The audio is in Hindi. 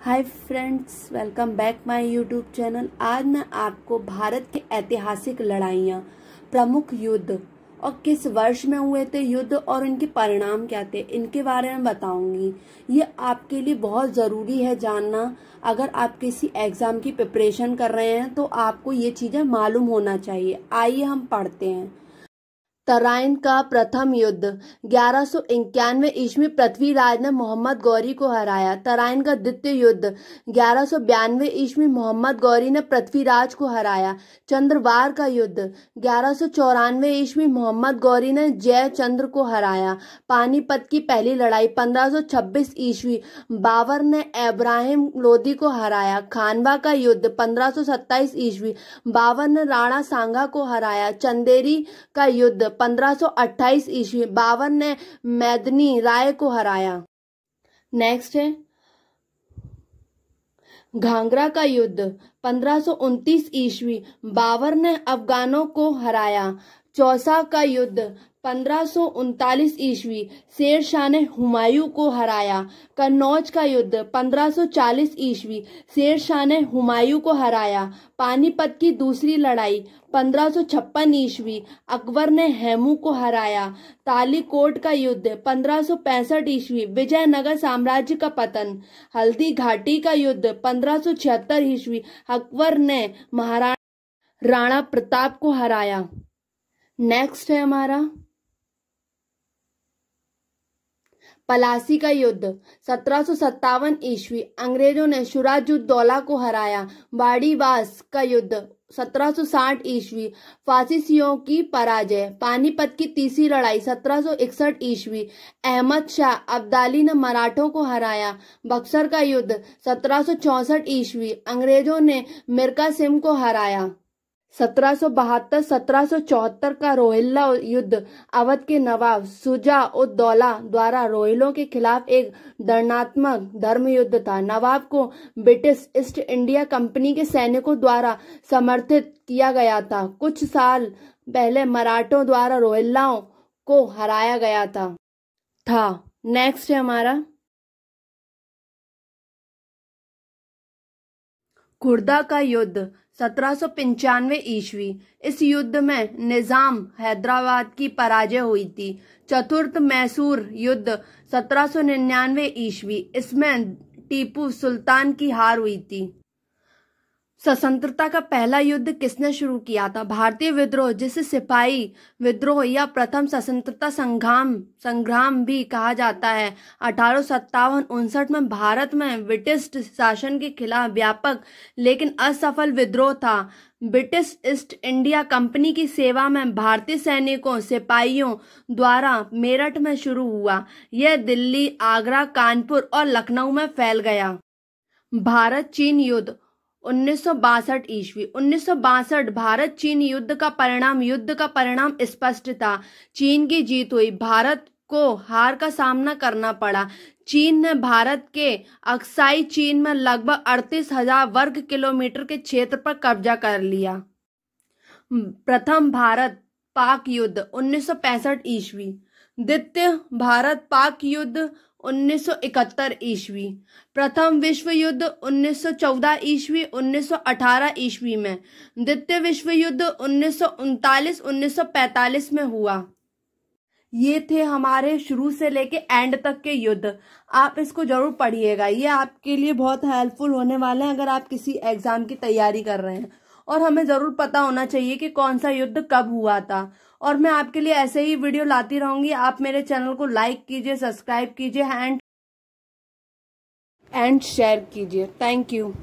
hi friends welcome back my YouTube channel आज मैं आपको भारत की ऐतिहासिक लड़ाइयाँ प्रमुख युद्ध और किस वर्ष में हुए थे युद्ध और इनके परिणाम क्या थे इनके बारे में बताऊंगी ये आपके लिए बहुत ज़रूरी है जानना अगर आप किसी एग्ज़ाम की प्रिपरेशन कर रहे हैं तो आपको ये चीज़ें मालूम होना चाहिए आइए हम पढ़ते हैं तराइन का प्रथम युद्ध ग्यारह सौ इक्यानवे ईस्वी पृथ्वीराज ने मोहम्मद गौरी को हराया तराइन का द्वितीय युद्ध ग्यारह सौ बयानवे ईस्वी मोहम्मद गौरी ने पृथ्वीराज को हराया चंद्रवार का युद्ध ग्यारह सौ चौरानवे ईस्वी मोहम्मद गौरी ने जय चंद्र को हराया पानीपत की पहली लड़ाई पंद्रह सौ छब्बीस ईस्वी बाबर ने इब्राहिम लोधी को हराया खानवा का युद्ध पंद्रह सौ सत्ताईस ईस्वी बाबर ने राणा सांगा को हराया चंदेरी का युद्ध पंद्रह सौ अट्ठाईस ईस्वी बावन ने मैदनी राय को हराया नेक्स्ट है घाघरा का युद्ध पंद्रह ईस्वी बावर ने अफगानों को हराया चौसा का युद्ध पंद्रह ईस्वी शेर शाह ने हुमायूं को हराया कन्नौज का युद्ध 1540 ईस्वी शेर शाह ने हुमायूं को हराया पानीपत की दूसरी लड़ाई 1556 ईस्वी अकबर ने हेमू को हराया तालीकोट का युद्ध 1565 ईस्वी विजयनगर साम्राज्य का पतन हल्दी घाटी का युद्ध 1576 ईस्वी अकबर ने महाराणा राणा प्रताप को हराया नेक्स्ट है हमारा पलासी का युद्ध सत्रह ईस्वी अंग्रेजों ने उद्दौला को हराया बाड़ीवास का युद्ध 1760 ईस्वी फासिसियों की पराजय पानीपत की तीसरी लड़ाई 1761 ईस्वी अहमद शाह अब्दाली ने मराठों को हराया बक्सर का युद्ध 1764 ईस्वी अंग्रेजों ने मिर्का सिम को हराया सत्रह 1774 का रोहिल्ला युद्ध अवध के नवाब सुजा उद्दौला द्वारा रोहिलों के खिलाफ एक दर्णात्मक धर्म युद्ध था नवाब को ब्रिटिश ईस्ट इंडिया कंपनी के सैनिकों द्वारा समर्थित किया गया था कुछ साल पहले मराठों द्वारा रोहिल्लाओं को हराया गया था था नेक्स्ट है हमारा खुर्दा का युद्ध सत्रह ईस्वी इस युद्ध में निजाम हैदराबाद की पराजय हुई थी चतुर्थ मैसूर युद्ध सत्रह ईस्वी इसमें टीपू सुल्तान की हार हुई थी स्वतंत्रता का पहला युद्ध किसने शुरू किया था भारतीय विद्रोह जिसे सिपाही विद्रोह या प्रथम स्वतंत्रता संग्राम संग्राम भी कहा जाता है अठारह सत्तावन उनसठ में भारत में ब्रिटिश शासन के खिलाफ व्यापक लेकिन असफल विद्रोह था ब्रिटिश ईस्ट इंडिया कंपनी की सेवा में भारतीय सैनिकों सिपाहियों द्वारा मेरठ में शुरू हुआ यह दिल्ली आगरा कानपुर और लखनऊ में फैल गया भारत चीन युद्ध उन्नीस ईस्वी उन्नीस भारत चीन युद्ध का परिणाम युद्ध का परिणाम स्पष्ट था चीन की जीत हुई भारत को हार का सामना करना पड़ा चीन ने भारत के अक्साई चीन में लगभग अड़तीस हजार वर्ग किलोमीटर के क्षेत्र पर कब्जा कर लिया प्रथम भारत पाक युद्ध उन्नीस ईस्वी द्वितीय भारत पाक युद्ध 1971 ईस्वी प्रथम विश्व युद्ध 1914 ईस्वी 1918 ईस्वी में द्वितीय विश्व युद्ध उन्नीस सौ में हुआ ये थे हमारे शुरू से लेके एंड तक के युद्ध आप इसको जरूर पढ़िएगा ये आपके लिए बहुत हेल्पफुल होने वाले हैं अगर आप किसी एग्जाम की तैयारी कर रहे हैं और हमें जरूर पता होना चाहिए कि कौन सा युद्ध कब हुआ था और मैं आपके लिए ऐसे ही वीडियो लाती रहूंगी आप मेरे चैनल को लाइक कीजिए सब्सक्राइब कीजिए एंड एंड शेयर कीजिए थैंक यू